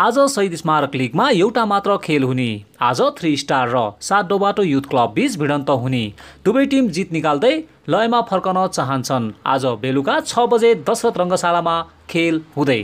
आज शहीद स्मारक लिगमा एउटा मात्र खेल हुने आज थ्री स्टार र सात डोबाटो युथ क्लब बीच भिडन्त हुने दुवै टिम जित निकाल्दै लयमा फर्कन चाहन्छन् आज बेलुका छ बजे दशरथ रङ्गशालामा खेल हुँदै